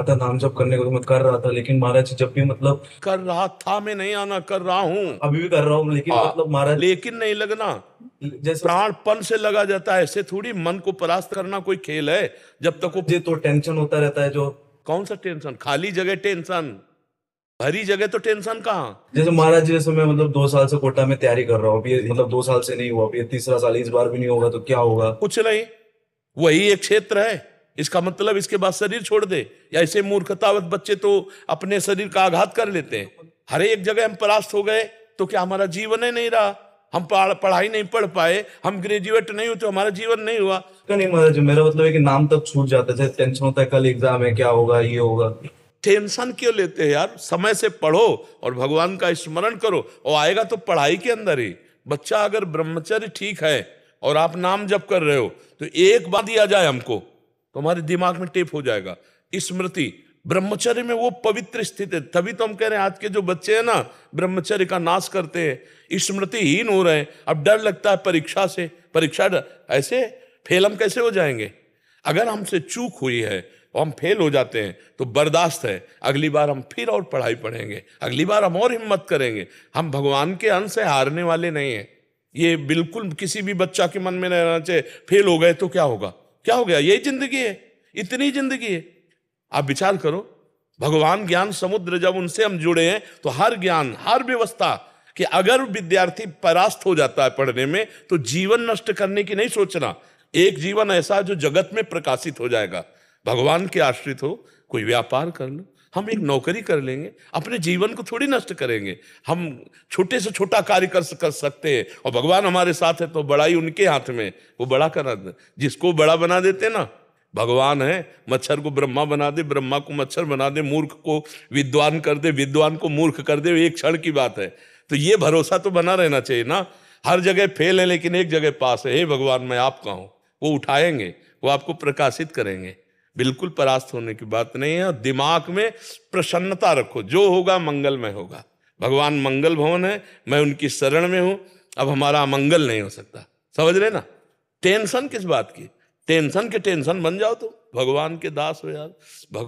रहा था नाम जब करने को तो मैं कर रहा था लेकिन महाराज जब भी मतलब कर रहा था मैं नहीं आना कर रहा हूँ अभी भी कर रहा हूँ लेकिन हाँ। मतलब महाराज लेकिन नहीं लगना जैसे प्राण पन से लगा जाता है ऐसे थोड़ी मन को परास्त करना कोई खेल है जब तक वो तो टेंशन होता रहता है जो कौन सा टेंशन खाली जगह टेंशन हरी जगह तो टेंशन कहाँ जैसे महाराज जैसे मैं मतलब दो साल से कोटा में तैयारी कर रहा हूँ अभी मतलब दो साल से नहीं हुआ अभी तीसरा साल इस बार भी नहीं होगा तो क्या होगा कुछ नहीं वही एक क्षेत्र है इसका मतलब इसके बाद शरीर छोड़ दे या ऐसे मूर्खतावत बच्चे तो अपने शरीर का आघात कर लेते हैं हर एक जगह हम परास्त हो गए तो क्या हमारा जीवन ही नहीं रहा हम पढ़ाई नहीं पढ़ पाए हम ग्रेजुएट नहीं हुए तो हमारा जीवन नहीं हुआ नहीं महाराज जी मेरा मतलब है कि नाम तक छूट जाता है टेंशन होता है कल एग्जाम है क्या होगा ये होगा टेंशन क्यों लेते हैं यार समय से पढ़ो और भगवान का स्मरण करो और आएगा तो पढ़ाई के अंदर ही बच्चा अगर ब्रह्मचर्य ठीक है और आप नाम जप कर रहे हो तो एक बात दिया जाए हमको तो हमारे दिमाग में टेप हो जाएगा स्मृति ब्रह्मचर्य में वो पवित्र स्थिति है तभी तो हम कह रहे हैं आज के जो बच्चे हैं ना ब्रह्मचर्य का नाश करते हैं स्मृति हीन हो रहे हैं अब डर लगता है परीक्षा से परीक्षा ऐसे फेल हम कैसे हो जाएंगे अगर हमसे चूक हुई है और हम फेल हो जाते हैं तो बर्दाश्त है अगली बार हम फिर और पढ़ाई पढ़ेंगे अगली बार हम और हिम्मत करेंगे हम भगवान के अंश से हारने वाले नहीं हैं ये बिल्कुल किसी भी बच्चा के मन में नहीं रहना चाहिए फेल हो गए तो क्या होगा क्या हो गया यही जिंदगी है इतनी जिंदगी है आप विचार करो भगवान ज्ञान समुद्र जब उनसे हम जुड़े हैं तो हर ज्ञान हर व्यवस्था कि अगर विद्यार्थी परास्त हो जाता है पढ़ने में तो जीवन नष्ट करने की नहीं सोचना एक जीवन ऐसा जो जगत में प्रकाशित हो जाएगा भगवान के आश्रित हो कोई व्यापार कर लो हम एक नौकरी कर लेंगे अपने जीवन को थोड़ी नष्ट करेंगे हम छोटे से छोटा कार्य कर, सकते हैं और भगवान हमारे साथ है तो बड़ा ही उनके हाथ में वो बड़ा करा जिसको बड़ा बना देते ना भगवान है मच्छर को ब्रह्मा बना दे ब्रह्मा को मच्छर बना दे मूर्ख को विद्वान कर दे विद्वान को मूर्ख कर दे एक क्षण की बात है तो ये भरोसा तो बना रहना चाहिए ना हर जगह फेल है लेकिन एक जगह पास है हे भगवान मैं आपका हूँ वो उठाएंगे वो आपको प्रकाशित करेंगे बिल्कुल परास्त होने की बात नहीं है और दिमाग में प्रसन्नता रखो जो होगा मंगलमय होगा भगवान मंगल भवन है मैं उनकी शरण में हूं अब हमारा मंगल नहीं हो सकता समझ रहे ना टेंशन किस बात की टेंशन के टेंशन बन जाओ तो भगवान के दास हो यार भग,